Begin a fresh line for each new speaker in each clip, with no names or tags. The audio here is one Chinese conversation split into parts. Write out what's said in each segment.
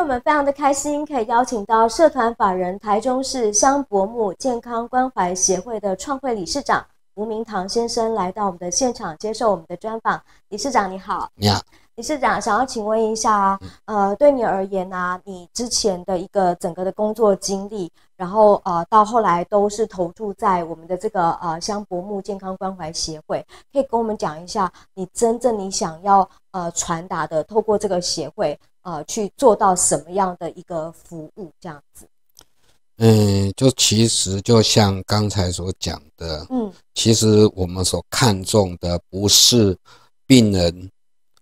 我们非常的开心，可以邀请到社团法人台中市香伯木健康关怀协会的创会理事长吴明堂先生来到我们的现场接受我们的专访。理事长你好，你好。理事长想要请问一下，呃，对你而言呢，你之前的一个整个的工作经历，然后呃，到后来都是投注在我们的这个呃香博木健康关怀协会，可以跟我们讲一下，你真正你想要呃传达的，透过这个协会啊，去做到什么样的一个服务这样子？
嗯，就其实就像刚才所讲的，嗯，其实我们所看重的不是病人。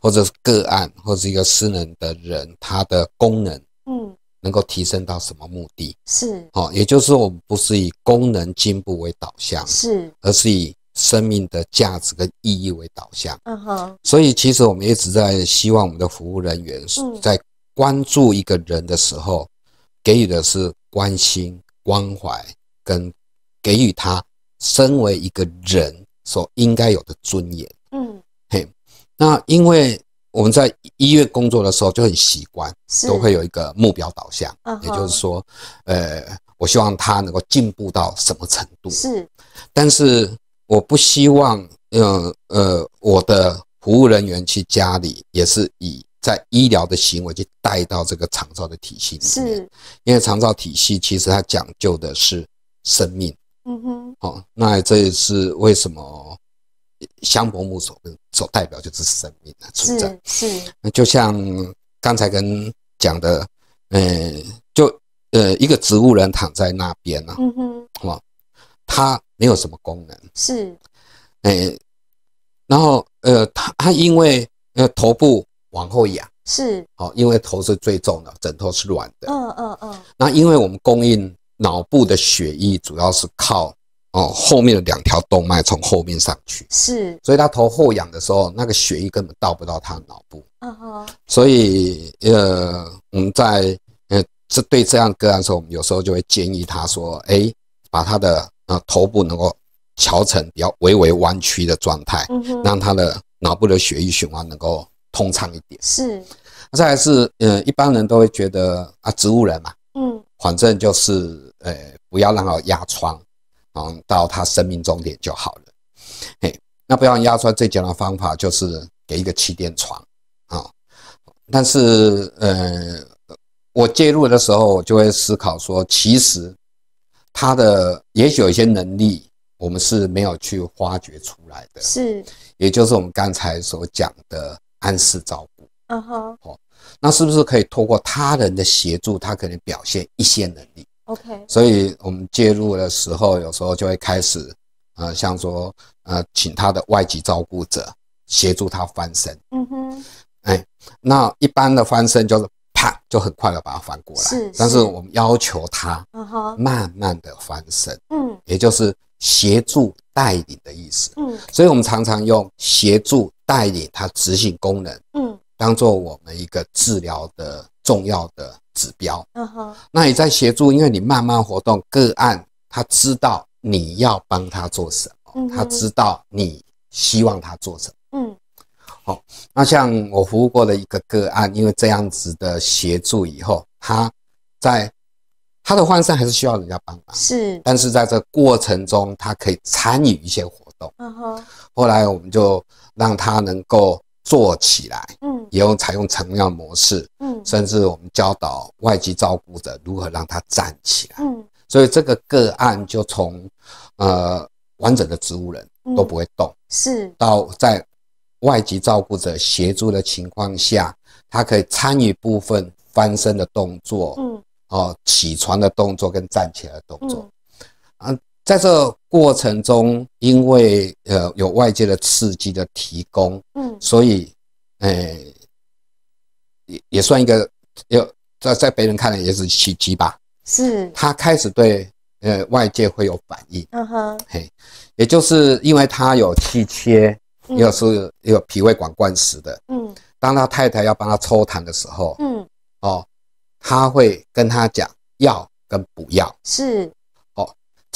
或者是个案，或者一个私人的人，他的功能，嗯，能够提升到什么目的？是，好，也就是我们不是以功能进步为导向，是，而是以生命的价值跟意义为导向。嗯哼，所以其实我们一直在希望我们的服务人员在关注一个人的时候，给予的是关心、关怀，跟给予他身为一个人所应该有的尊严。嗯。那因为我们在医院工作的时候就很习惯，都会有一个目标导向，也就是说，呃，我希望他能够进步到什么程度？是，但是我不希望，呃呃，我的服务人员去家里也是以在医疗的行为去带到这个长照的体系，面，因为长照体系其实它讲究的是生命，嗯哼，好，那这也是为什么。香柏木所所代表就是生命的存在，是。那就像刚才跟讲的，嗯，就呃一个植物人躺在那边呢，嗯哼，哦，他没有什么功能，是。哎，然后呃他他因为呃头部往后仰，是。哦，因为头是最重的，枕头是软
的，嗯嗯嗯。
那因为我们供应脑部的血液主要是靠。哦，后面的两条动脉从后面上去，是，所以他头后仰的时候，那个血液根本到不到他的脑
部。嗯哼。
所以呃，我们在呃这对这样个案的时候，我们有时候就会建议他说，哎，把他的呃头部能够调成比较微微弯曲的状态，嗯让他的脑部的血液循环能够通畅一点。是。再来是呃，一般人都会觉得啊，植物人嘛，嗯，反正就是呃，不要让他压疮。嗯，到他生命终点就好了。嘿，那不要压来最简单的方法就是给一个气垫床啊。但是，呃，我介入的时候，我就会思考说，其实他的也许有一些能力我们是没有去发掘出来的，是，也就是我们刚才所讲的暗示照顾。
嗯哼，好，
那是不是可以透过他人的协助，他可能表现一些能力？OK，所以我们介入的时候，有时候就会开始，呃，像说，呃，请他的外籍照顾者协助他翻身。嗯哼，哎，那一般的翻身就是啪，就很快的把他翻过来。是。但是我们要求他，
嗯慢
慢的翻身。嗯。也就是协助带领的意思。嗯。所以我们常常用协助带领他执行功能。嗯。当做我们一个治疗的重要的。指标，嗯哼，那你在协助，因为你慢慢活动个案，他知道你要帮他做什么，他知道你希望他做什么，嗯，好，那像我服务过的一个个案，因为这样子的协助以后，他在他的换肾还是需要人家帮忙，是，但是在这过程中，他可以参与一些活动，嗯哼，后来我们就让他能够。坐起来，嗯，也用采用成药模式，嗯，甚至我们教导外籍照顾者如何让他站起来，嗯，所以这个个案就从，呃，完整的植物人都不会动，是到在外籍照顾者协助的情况下，他可以参与部分翻身的动作，嗯，哦，起床的动作跟站起来的动作，嗯。在这过程中，因为呃有外界的刺激的提供，嗯，所以哎，也也算一个，有在在别人看来也是刺激吧。是。他开始对呃外界会有反应。嗯哼。嘿，也就是因为他有气切，
又是
有脾胃管灌食的。嗯。当他太太要帮他抽痰的时候，嗯，哦，他会跟他讲要跟不要。是。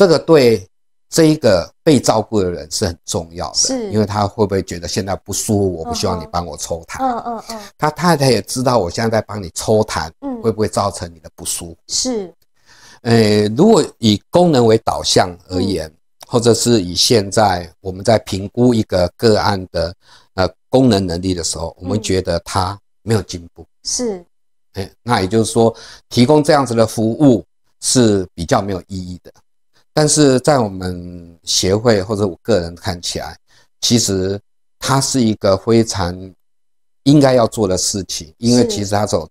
这个对这一个被照顾的人是很重要的，是，因为他会不会觉得现在不舒服？我不希望你帮我抽痰。嗯嗯嗯。他太太也知道我现在在帮你抽痰，会不会造成你的不舒服？是，呃，如果以功能为导向而言，或者是以现在我们在评估一个个案的呃功能能力的时候，我们觉得他没有进步。是，哎，那也就是说，提供这样子的服务是比较没有意义的。但是在我们协会或者我个人看起来，其实它是一个非常应该要做的事情，因为其实它所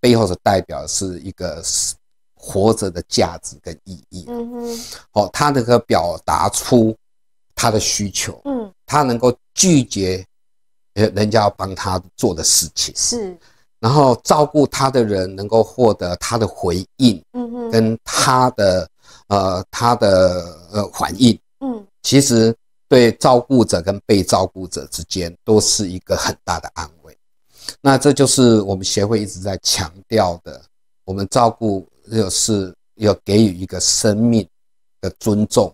背后所代表是一个是活着的价值跟意义。嗯，哦，它能够表达出他的需求，嗯，他能够拒绝，人家要帮他做的事情是，然后照顾他的人能够获得他的回应，嗯嗯，跟他的。呃，他的呃反应，嗯，其实对照顾者跟被照顾者之间都是一个很大的安慰。那这就是我们协会一直在强调的，我们照顾就是要给予一个生命的尊重，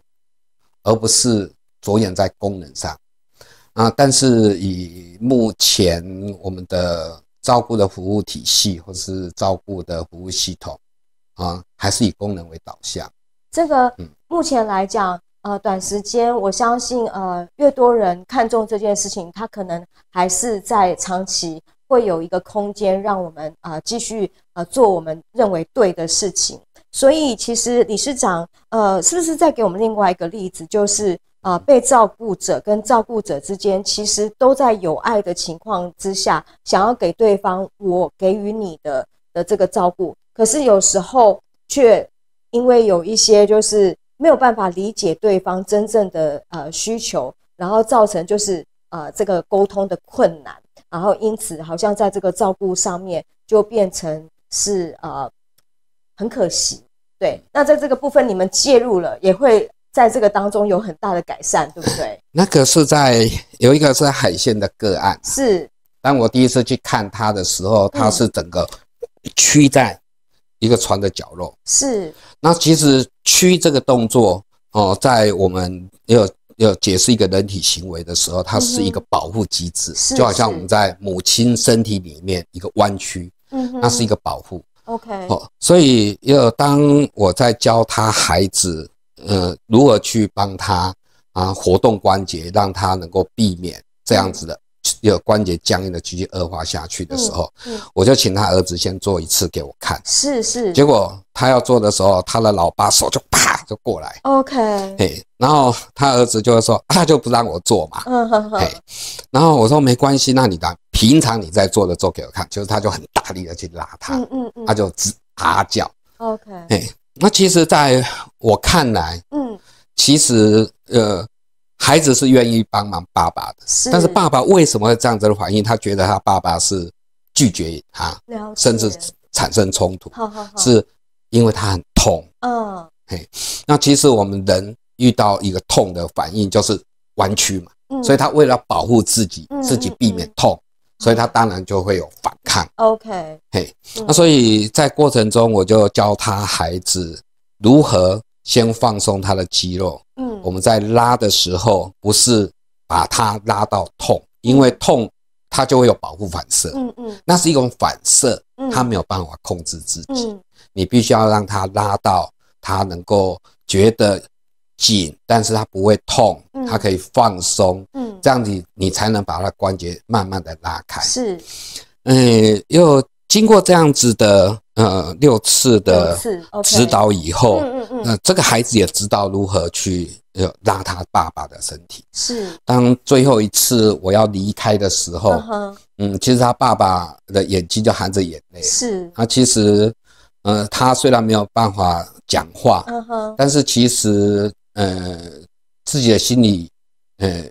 而不是着眼在功能上啊。但是以目前我们的照顾的服务体系或是照顾的服务系统啊，还是以功能为导向。
这个目前来讲，呃，短时间，我相信，呃，越多人看重这件事情，它可能还是在长期会有一个空间，让我们啊继续啊做我们认为对的事情。所以，其实理事长，呃，是不是在给我们另外一个例子，就是啊，被照顾者跟照顾者之间，其实都在有爱的情况之下，想要给对方我给予你的的这个照顾，可是有时候却。因为有一些就是没有办法理解对方真正的呃需求，然后造成就是呃这个沟通的困难，然后因此好像在这个照顾上面就变成是呃很可惜，对。那在这个部分你们介入了，也会在这个当中有很大的改善，对不对？
那个是在有一个是海鲜的个案，是当我第一次去看他的时候，他是整个屈在。一个船的角落是。那其实屈这个动作哦，在我们要要解释一个人体行为的时候，它是一个保护机制，就好像我们在母亲身体里面一个弯曲，嗯哼，那是一个保护。OK。哦，所以要当我在教他孩子，呃，如何去帮他啊活动关节，让他能够避免这样子的。有关节僵硬的继续恶化下去的时候，我就请他儿子先做一次给我看。是
是。结果
他要做的时候，他的老爸手就啪就过来。
OK。
然后他儿子就会说，他就不让我做嘛。嗯然后我说没关系，那你当平常你在做的做给我看，就是他就很大力的去拉他。
嗯嗯嗯。他就
直啊叫。OK。那其实在我看来，嗯，其实呃。孩子是愿意帮忙爸爸的，但是爸爸为什么会这样子的反应？他觉得他爸爸是拒绝他，甚至产生冲突。好，好，好，是因为他很痛。嗯，嘿，那其实我们人遇到一个痛的反应就是弯曲嘛。嗯，所以他为了保护自己，自己避免痛，所以他当然就会有反
抗。OK，
嘿，那所以在过程中我就教他孩子如何。先放松他的肌肉，嗯，我们在拉的时候不是把它拉到痛，因为痛它就会有保护反射，嗯嗯，那是一种反射，嗯，它没有办法控制自己，嗯，你必须要让它拉到它能够觉得紧，但是它不会痛，他它可以放松，嗯，这样子你才能把它关节慢慢的拉开，是，嗯，又经过这样子的。呃，六次的指导以后，嗯嗯嗯，那这个孩子也知道如何去拉他爸爸的身体。是，当最后一次我要离开的时候，嗯其实他爸爸的眼睛就含着眼泪。
是，啊，
其实，呃，他虽然没有办法讲话，嗯哼，但是其实，呃，自己的心里，呃，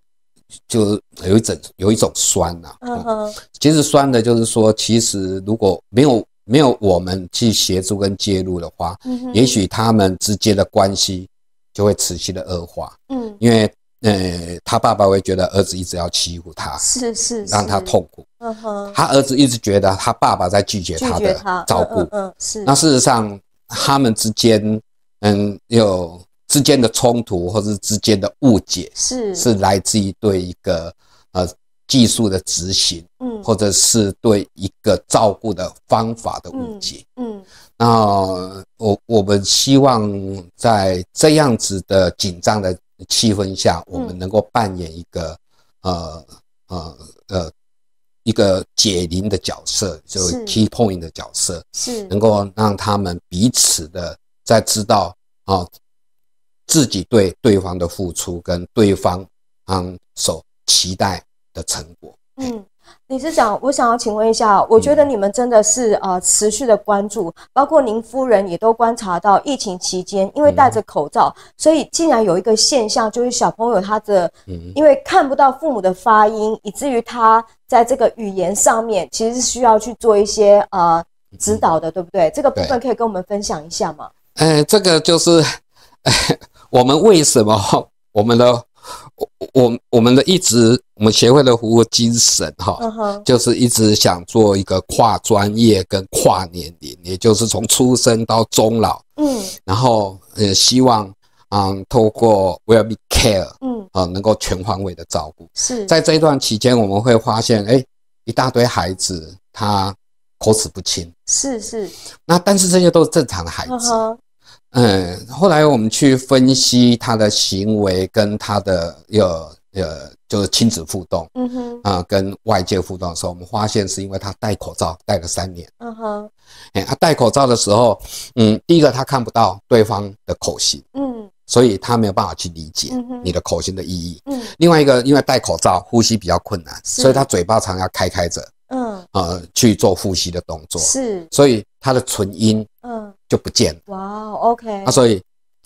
就有一种有一种酸呐。嗯哼，其实酸的就是说，其实如果没有。没有我们去协助跟介入的话，嗯，也许他们之间的关系就会持续的恶化，嗯，因为，呃，他爸爸会觉得儿子一直要欺负他，是
是，让他痛苦，嗯哼，他
儿子一直觉得他爸爸在拒绝他的照顾，嗯是，那事实上他们之间，嗯，有之间的冲突或者之间的误解，是是来自于对一个，呃。技术的执行，嗯，或者是对一个照顾的方法的误解，嗯，那我我们希望在这样子的紧张的气氛下，我们能够扮演一个呃呃呃一个解铃的角色，就 key point 的角色，是能够让他们彼此的在知道啊自己对对方的付出跟对方嗯所期待。的成果，
嗯，李司长，我想要请问一下，我觉得你们真的是啊，持续的关注，包括您夫人也都观察到，疫情期间因为戴着口罩，所以竟然有一个现象，就是小朋友他的因为看不到父母的发音，以至于他在这个语言上面其实是需要去做一些呃指导的，对不对？这个部分可以跟我们分享一下吗？
哎，这个就是 我们为什么 我们的。我我我们的一直我们协会的服务精神哈，就是一直想做一个跨专业跟跨年龄，也就是从出生到终老，嗯，然后呃希望啊透过 w e l l b e Care，嗯啊能够全方位的照顾。是，在这一段期间，我们会发现哎一大堆孩子他口齿不清，
是是，
那但是这些都是正常的孩子。嗯，后来我们去分析他的行为跟他的有呃，就是亲子互动，嗯哼，啊，跟外界互动的时候，我们发现是因为他戴口罩戴了三年，嗯哼，哎，他戴口罩的时候，嗯，第一个他看不到对方的口型，嗯，所以他没有办法去理解你的口型的意义，嗯，另外一个因为戴口罩呼吸比较困难，所以他嘴巴常要开开着，嗯，啊，去做呼吸的动作，是，所以。他的唇音，嗯，就不见了。
哇，OK。那所
以，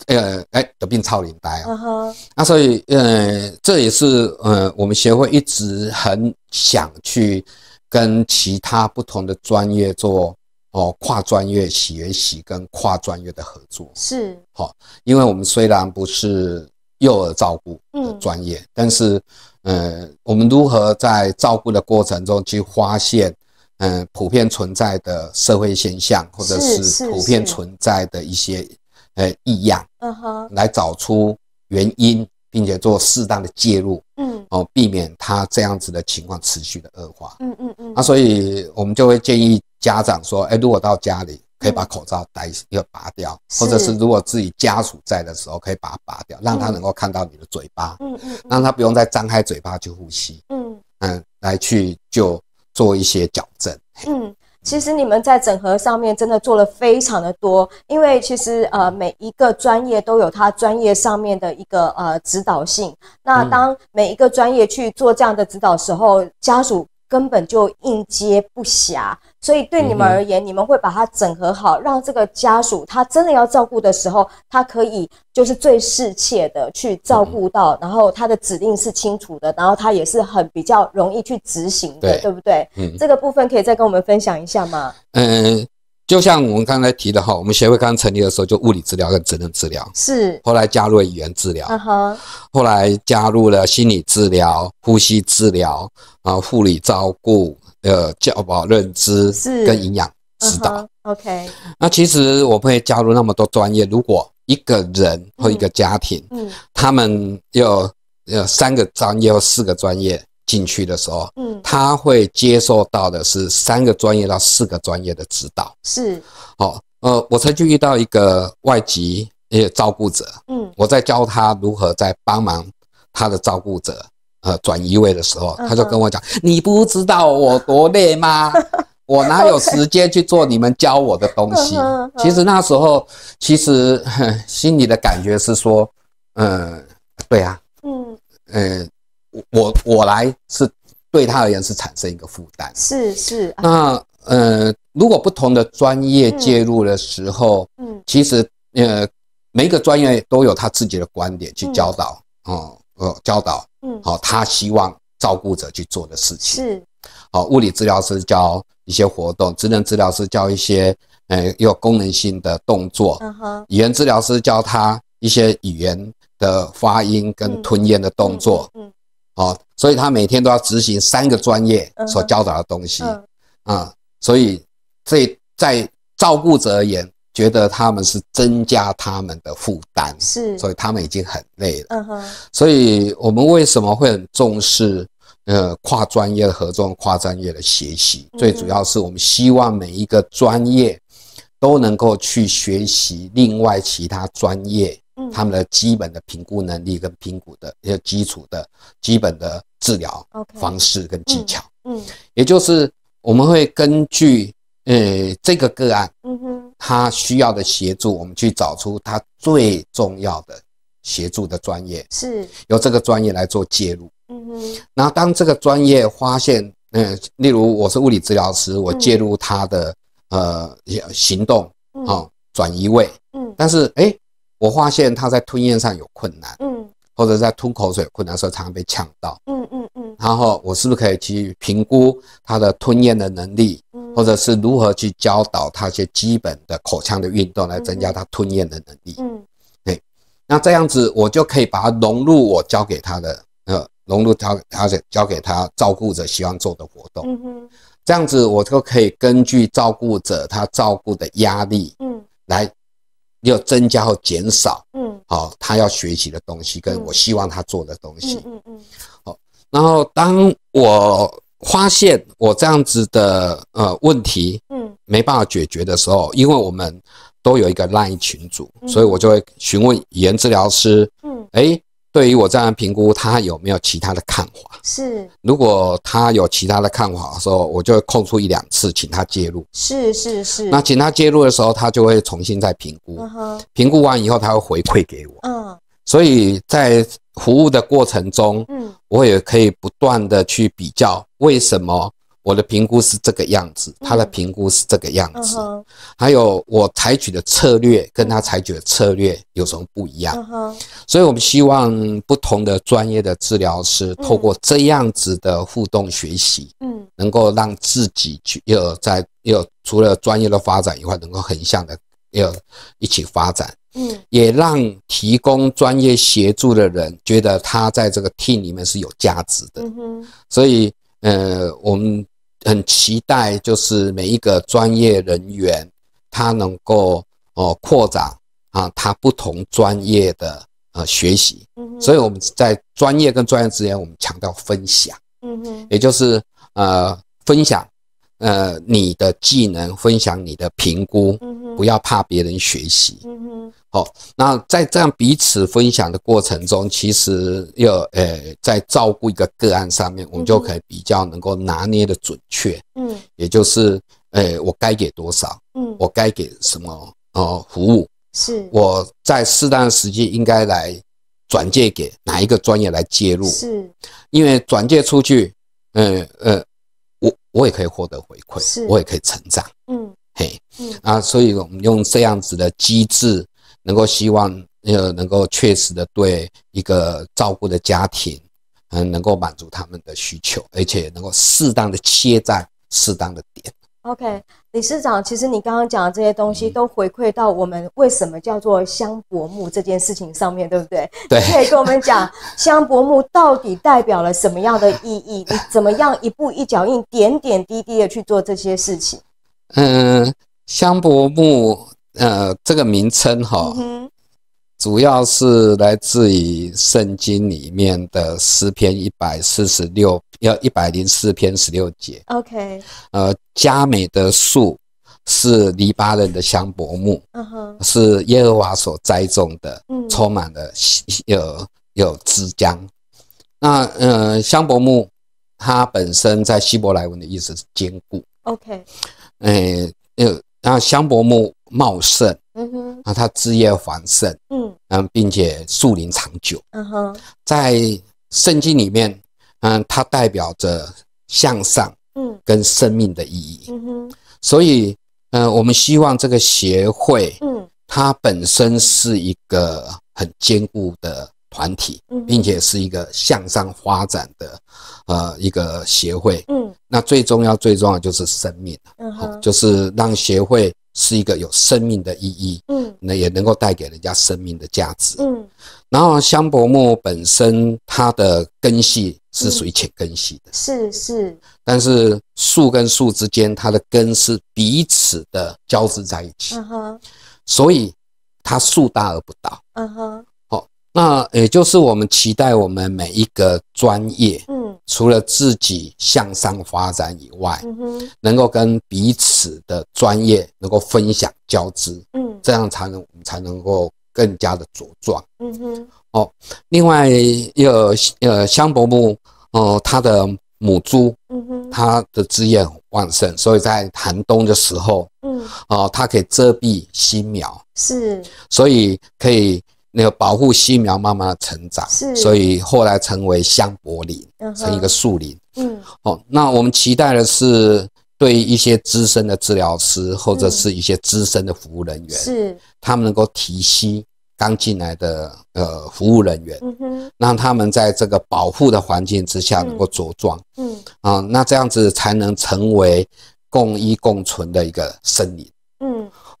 呃，哎，得病超灵呆啊。嗯哼。那所以，呃，这也是，呃，我们协会一直很想去跟其他不同的专业做哦跨专业、学习跟跨专业的合作。是。好，因为我们虽然不是幼儿照顾的专业，但是，呃，我们如何在照顾的过程中去发现？嗯，普遍存在的社会现象，或者是普遍存在的一些呃异样，嗯哼，来找出原因，并且做适当的介入，嗯，哦，避免他这样子的情况持续的恶化，嗯嗯嗯。那所以我们就会建议家长说，哎，如果到家里可以把口罩戴要拔掉，或者是如果自己家属在的时候可以把它拔掉，让他能够看到你的嘴巴，嗯嗯，让他不用再张开嘴巴去呼吸，嗯嗯，来去就。做一些矫正。
嗯，其实你们在整合上面真的做了非常的多，因为其实呃每一个专业都有它专业上面的一个呃指导性。那当每一个专业去做这样的指导时候，家属根本就应接不暇。所以对你们而言，你们会把它整合好，让这个家属他真的要照顾的时候，他可以就是最适切的去照顾到，然后他的指令是清楚的，然后他也是很比较容易去执行的，对不对？嗯，这个部分可以再跟我们分享一下吗？
嗯就像我们刚才提的哈，我们协会刚成立的时候就物理治疗跟职能治疗，是，后来加入了语言治疗，嗯哼，后来加入了心理治疗、呼吸治疗啊，护理照顾。呃，教保认知是跟营养指导，OK。那其实我不会加入那么多专业。如果一个人或一个家庭，嗯，他们有有三个专业或四个专业进去的时候，嗯，他会接受到的是三个专业到四个专业的指导。是，好，呃，我才经遇到一个外籍也照顾者，嗯，我在教他如何在帮忙他的照顾者。呃，转移位的时候，他就跟我讲：“你不知道我多累吗？我哪有时 间去做你们教我的东西？”其实那时候，其实 心里的感觉是说：“嗯，对啊，嗯，嗯，我我我来是对他而言是产生一个负担，
是是。
那嗯，如果不同的专业介入的时候，嗯，其实呃，每个专业都有他自己的观点去教导哦，呃，教导。”嗯，好，他希望照顾者去做的事情是，好，物理治疗师教一些活动，职能治疗师教一些，呃，有功能性的动作，语言治疗师教他一些语言的发音跟吞咽的动作，嗯，好，所以他每天都要执行三个专业所教导的东西，啊，所以这在照顾者而言。觉得他们是增加他们的负担，是，所以他们已经很累了。嗯哼，所以我们为什么会很重视呃跨专业合作、跨专业的学习？最主要是我们希望每一个专业都能够去学习另外其他专业他们的基本的评估能力跟评估的呃基础的基本的治疗方式跟技巧。嗯，也就是我们会根据。呃，这个个案，嗯哼，他需要的协助，我们去找出他最重要的协助的专业，是由这个专业来做介入，嗯哼。然后当这个专业发现，嗯，例如我是物理治疗师，我介入他的呃行动啊转移位，嗯，但是哎，我发现他在吞咽上有困难，嗯，或者在吐口水有困难时候，常常被呛到，
嗯嗯嗯。然
后我是不是可以去评估他的吞咽的能力？或者是如何去教导他一些基本的口腔的运动，来增加他吞咽的能力。嗯，对，那这样子我就可以把它融入我教给他的，呃，融入他，而且教给他照顾者希望做的活动。嗯这样子我就可以根据照顾者他照顾的压力，嗯，来又增加或减少，嗯，好，他要学习的东西跟我希望他做的东西，嗯嗯嗯，好，然后当我。发现我这样子的呃问题，嗯，没办法解决的时候，因为我们都有一个赖群组，所以我就会询问语言治疗师，嗯，哎，对于我这样评估，他有没有其他的看法？是，如果他有其他的看法，的时候，我就会空出一两次，请他介入。
是是是，那请
他介入的时候，他就会重新再评估，评估完以后，他会回馈给我，嗯，所以在服务的过程中，嗯，我也可以不断的去比较。为什么我的评估是这个样子？他的评估是这个样子。还有我采取的策略跟他采取的策略有什么不一样？所以，我们希望不同的专业的治疗师透过这样子的互动学习，嗯，能够让自己去又在又除了专业的发展以外，能够横向的要一起发展，嗯，也让提供专业协助的人觉得他在这个 team 里面是有价值的，嗯所以。呃，我们很期待，就是每一个专业人员，他能够哦扩展啊，他不同专业的呃学习。所以我们在专业跟专业之间，我们强调分享。嗯也就是呃分享，呃你的技能，分享你的评估。嗯。不要怕别人学习，嗯哼，好，那在这样彼此分享的过程中，其实要呃在照顾一个个案上面，我们就可以比较能够拿捏的准确，嗯，也就是呃我该给多少，嗯，我该给什么呃服务，是，我在适当的时机应该来转借给哪一个专业来介入，是因为转借出去，嗯嗯，我我也可以获得回馈，是，我也可以成长，嗯。嘿，嗯啊，所以，我们用这样子的机制，能够希望，呃，能够确实的对一个照顾的家庭，嗯，能够满足他们的需求，而且能够适当的切在适当的点。
OK，理事长，其实你刚刚讲的这些东西，都回馈到我们为什么叫做香柏木这件事情上面对不对？你可以跟我们讲，香柏木到底代表了什么样的意义？你怎么样一步一脚印，点点滴滴的去做这些事情？
嗯，香柏木，呃，这个名称哈，主要是来自于圣经里面的诗篇一百四十六要一百零四篇十六节。OK，呃，加美的树是黎巴嫩的香柏木，嗯哼，是耶和华所栽种的，充满了有有枝浆。那呃，香柏木它本身在希伯来文的意思是坚固。OK。呃，然后香柏木茂盛，嗯哼，然后它枝叶繁盛，嗯，然后并且树龄长久，嗯哼，在圣经里面，嗯，它代表着向上，嗯，跟生命的意义，嗯哼，所以呃，我们希望这个协会，嗯，它本身是一个很坚固的。团体，并且是一个向上发展的，呃，一个协会。嗯，那最重要、最重要就是生命嗯，就是让协会是一个有生命的意义。嗯，那也能够带给人家生命的价值。嗯，然后香柏木本身它的根系是属于浅根系
的。是是。
但是树跟树之间，它的根是彼此的交织在一起。嗯哼。所以它树大而不倒。嗯哼。那也就是我们期待我们每一个专业，嗯，除了自己向上发展以外，嗯哼，能够跟彼此的专业能够分享交织，嗯，这样才能我们才能够更加的茁壮，嗯哼。哦，另外，又呃香柏木，呃，它的母株，嗯哼，它的枝叶旺盛，所以在寒冬的时候，嗯，哦，它可以遮蔽新苗，是，所以可以。那个保护新苗慢慢成长，是，所以后来成为香柏林，成一个树林。嗯，哦，那我们期待的是，对一些资深的治疗师或者是一些资深的服务人员，是，他们能够提携刚进来的呃服务人员，
嗯哼，让
他们在这个保护的环境之下能够茁壮，嗯，啊，那这样子才能成为共依共存的一个森林。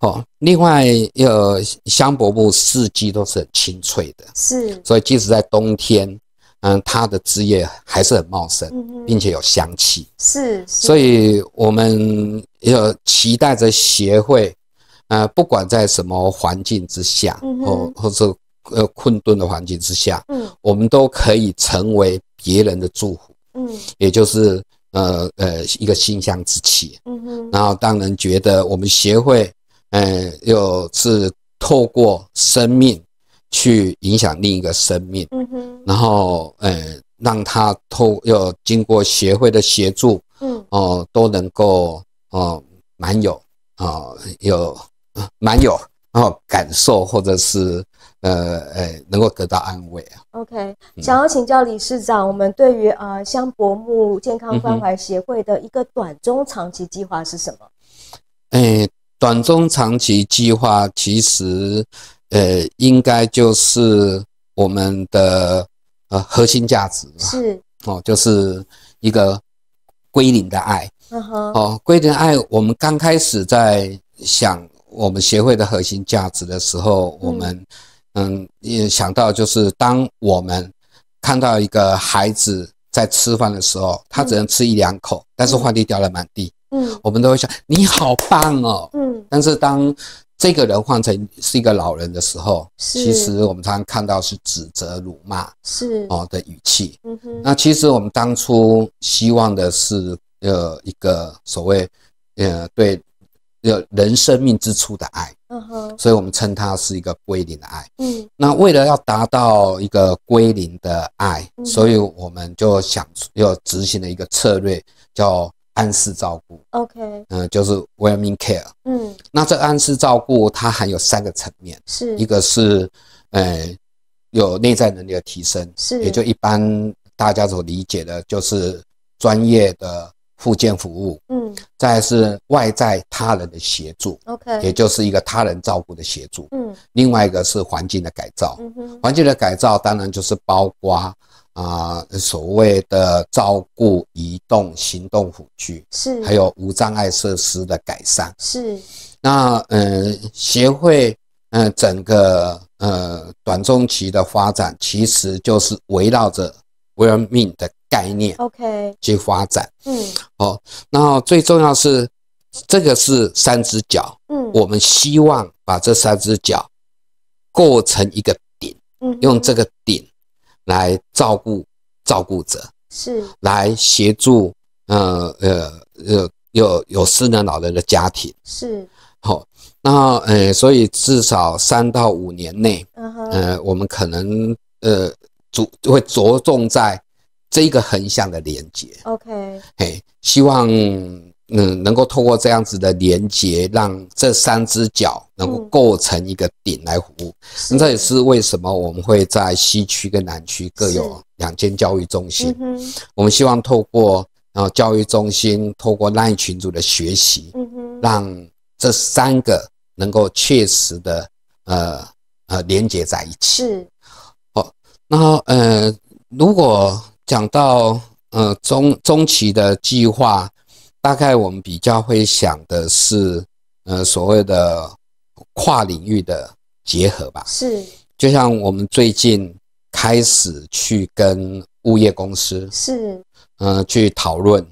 哦，另外，呃，香柏木四季都是很清脆的，是，所以即使在冬天，嗯，它的枝叶还是很茂盛，并且有香气，
是。所
以我们要期待着协会，呃，不管在什么环境之下，哦，或者呃困顿的环境之下，嗯，我们都可以成为别人的祝福，嗯，也就是呃呃一个馨香之气，
嗯哼，然后
当然觉得我们协会。嗯，又是透过生命去影响另一个生命，嗯哼，然后嗯，让他透又经过协会的协助，嗯，哦，都能够哦，蛮有啊，有蛮有，然后感受或者是呃呃，能够得到安慰啊。
OK，想要请教理事长，我们对于呃香博木健康关怀协会的一个短中长期计划是什么？
诶。短中长期计划其实，呃，应该就是我们的呃核心价值是哦，就是一个归零的爱。
嗯哼。哦，
归零爱，我们刚开始在想我们协会的核心价值的时候，我们嗯也想到，就是当我们看到一个孩子在吃饭的时候，他只能吃一两口，但是话题掉了满地。嗯，我们都会想你好棒哦。嗯，但是当这个人换成是一个老人的时候，其实我们常常看到是指责、辱骂是哦的语气。嗯哼，那其实我们当初希望的是呃一个所谓呃对人生命之初的爱。嗯哼，所以我们称它是一个归零的爱。嗯，那为了要达到一个归零的爱，所以我们就想要执行的一个策略叫。暗示照顾，OK，嗯，就是 w e l l e i n g care，嗯，那这暗示照顾它含有三个层面，是一个是，呃，有内在能力的提升，是，也就一般大家所理解的就是专业的附健服务，嗯，再是外在他人的协助，OK，也就是一个他人照顾的协助，嗯，另外一个是环境的改造，环境的改造当然就是包括。啊，所谓的照顾移动行动辅助，是还有无障碍设施的改善，是那嗯，协会嗯，整个呃短中期的发展，其实就是围绕着 “well mean” 的概念
，OK，去
发展，嗯，好，那最重要是这个是三只脚，嗯，我们希望把这三只脚构成一个顶，
嗯，用这个
顶。来照顾照顾者是来协助呃呃有有有失能老人的家庭是好那呃所以至少三到五年内呃我们可能呃着会着重在这一个横向的连接 OK 嘿希望。嗯，能够透过这样子的连接，让这三只脚能够构成一个顶来服务。那这也是为什么我们会在西区跟南区各有两间教育中心。我们希望透过然后教育中心，透过难以群组的学习，让这三个能够切实的呃呃连接在一起。是。好，那呃，如果讲到呃中中期的计划。大概我们比较会想的是，呃，所谓的跨领域的结合吧。是，就像我们最近开始去跟物业公司是，呃，去讨论，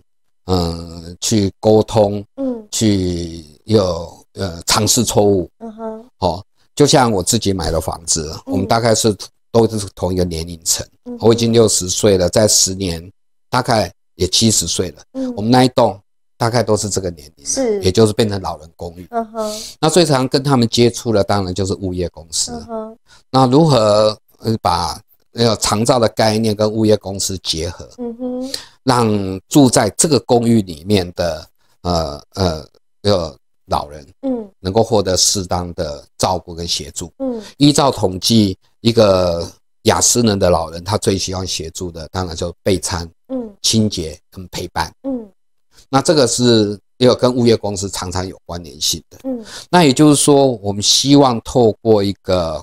嗯，去沟通，嗯，去有呃尝试错误。嗯哼。哦，就像我自己买了房子，我们大概是都是同一个年龄层。嗯。我已经六十岁了，在十年大概也七十岁了。嗯。我们那一栋。大概都是这个年
龄，是，也就是变
成老人公寓。嗯哼。那最常跟他们接触的，当然就是物业公
司嗯哼。
那如何把个长照的概念跟物业公司结合？嗯哼。让住在这个公寓里面的呃呃呃老人，嗯，能够获得适当的照顾跟协助。嗯。依照统计，一个雅斯人的老人，他最喜望协助的，当然就备餐、嗯，清洁跟陪伴。嗯。那这个是又跟物业公司常常有关联性的，嗯，那也就是说，我们希望透过一个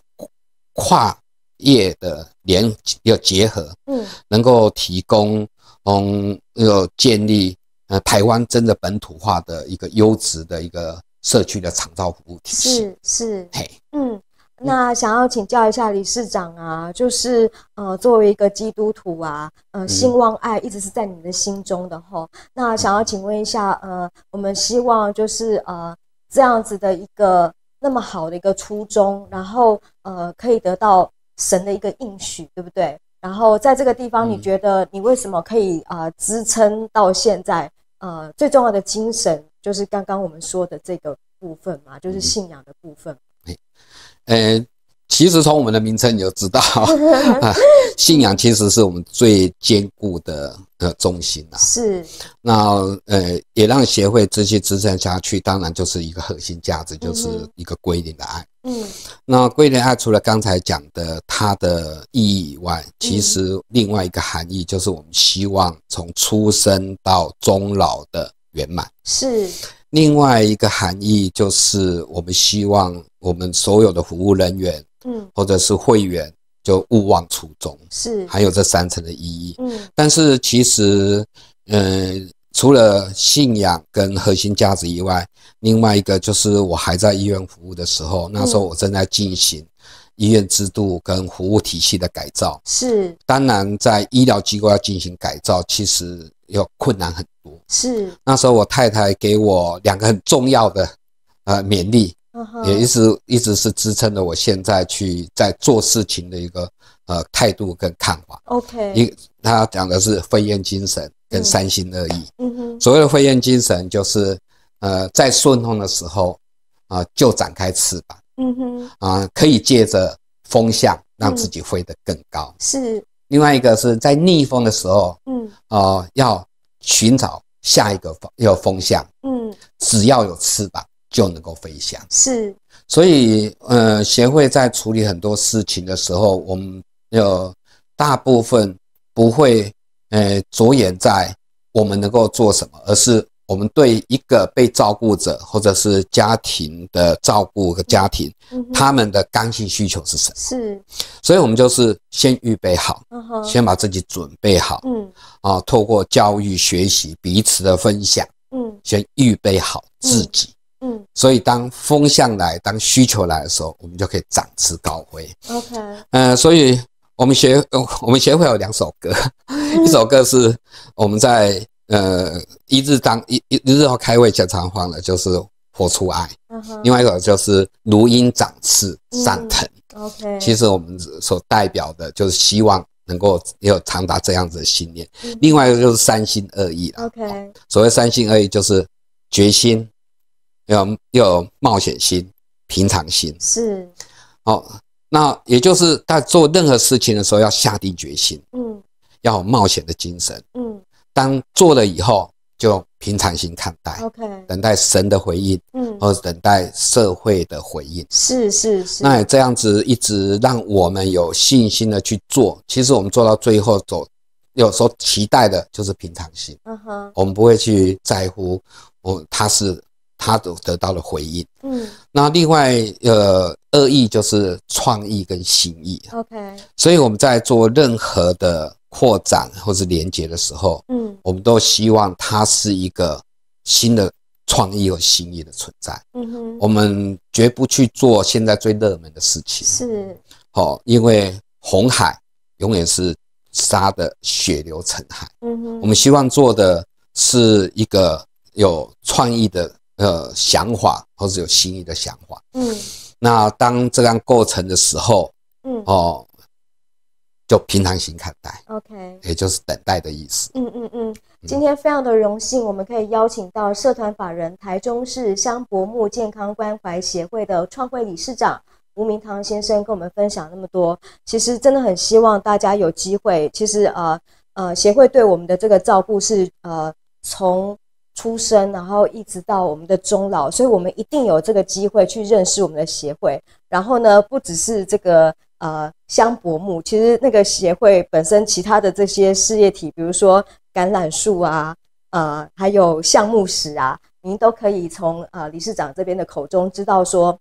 跨业的联要结合，嗯，能够提供，嗯，又建立呃台湾真的本土化的一个优质的一个社区的长照服务体系，是
是，嘿，嗯。那想要请教一下理事长啊，就是呃，作为一个基督徒啊，呃，兴旺爱一直是在你们的心中的吼。那想要请问一下，呃，我们希望就是呃这样子的一个那么好的一个初衷，然后呃可以得到神的一个应许，对不对？然后在这个地方，你觉得你为什么可以呃支撑到现在？呃，最重要的精神就是刚刚我们说的这个部分嘛，就是信仰的部分。
呃，其实从我们的名称你就知道 啊，信仰其实是我们最坚固的呃中心啊。是，那呃也让协会这些支撑下去，当然就是一个核心价值，就是一个归零的爱。嗯，那归零爱除了刚才讲的它的意义以外，其实另外一个含义就是我们希望从出生到终老的圆满。是。另外一个含义就是，我们希望我们所有的服务人员，嗯，或者是会员，就勿忘初衷，是还有这三层的意义，嗯。但是其实，嗯，除了信仰跟核心价值以外，另外一个就是我还在医院服务的时候，那时候我正在进行医院制度跟服务体系的改造，是。当然，在医疗机构要进行改造，其实要困难很。是那时候，我太太给我两个很重要的呃勉励，也一直一直是支撑着我现在去在做事情的一个呃态度跟看法。
OK，一
他讲的是飞燕精神跟三心二意。嗯哼，所谓的飞燕精神就是呃在顺风的时候啊就展开翅膀。嗯哼，啊可以借着风向让自己飞得更高。是另外一个是在逆风的时候，嗯啊要。寻找下一个风要风向，嗯，只要有翅膀就能够飞翔。是，所以，呃，协会在处理很多事情的时候，我们有大部分不会，呃，着眼在我们能够做什么，而是。我们对一个被照顾者，或者是家庭的照顾和家庭，他们的刚性需求是什么？是，所以我们就是先预备好，先把自己准备好。嗯，啊，透过教育学习，彼此的分享。嗯，先预备好自己。嗯，所以当风向来，当需求来的时候，我们就可以展翅高飞。OK。嗯，所以我们学，我们协会有两首歌，一首歌是我们在。呃，一日当一一日后开胃，经常放的就是活出爱；另外一个就是如鹰长翅，上腾。
OK，其
实我们所代表的就是希望能够也有长达这样子的信念。另外一个就是三心二意了。OK，所谓三心二意就是决心要要有冒险心、平常心。是，好，那也就是在做任何事情的时候要下定决心。嗯，要冒险的精神。嗯。当做了以后，就平常心看待，OK，等待神的回应，嗯，者等待社会的回应，是
是是，那这
样子一直让我们有信心的去做。其实我们做到最后，走，有时候期待的就是平常心，嗯哼，我们不会去在乎我他是。他都得到了回应。嗯，那另外，呃，恶意就是创意跟新意。OK，所以我们在做任何的扩展或是连接的时候，嗯，我们都希望它是一个新的创意和新意的存在。嗯哼，我们绝不去做现在最热门的事情。是，好，因为红海永远是杀的血流成海。嗯哼，我们希望做的是一个有创意的。呃，想法或是有新意的想法，嗯，那当这样过程的时候，嗯，哦，就平常心看待，OK，也就是等待的意思。
嗯嗯嗯，今天非常的荣幸，我们可以邀请到社团法人台中市香柏木健康关怀协会的创会理事长吴明堂先生跟我们分享那么多。其实真的很希望大家有机会，其实呃呃，协会对我们的这个照顾是呃从。出生，然后一直到我们的终老，所以我们一定有这个机会去认识我们的协会。然后呢，不只是这个呃香柏木，其实那个协会本身其他的这些事业体，比如说橄榄树啊，呃，还有橡木石啊，您都可以从呃理事长这边的口中知道说，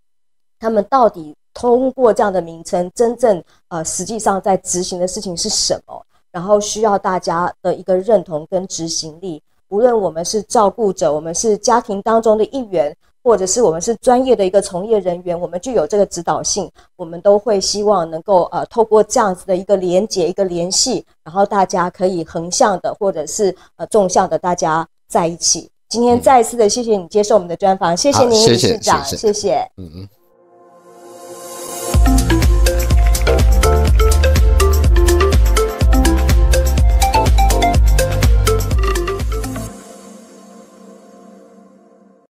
他们到底通过这样的名称，真正呃实际上在执行的事情是什么，然后需要大家的一个认同跟执行力。无论我们是照顾者，我们是家庭当中的一员，或者是我们是专业的一个从业人员，我们具有这个指导性。我们都会希望能够呃，透过这样子的一个连接、一个联系，然后大家可以横向的，或者是呃纵向的，大家在一起。今天再一次的谢谢你接受我们的专访，谢谢您，理事长，谢谢。嗯嗯。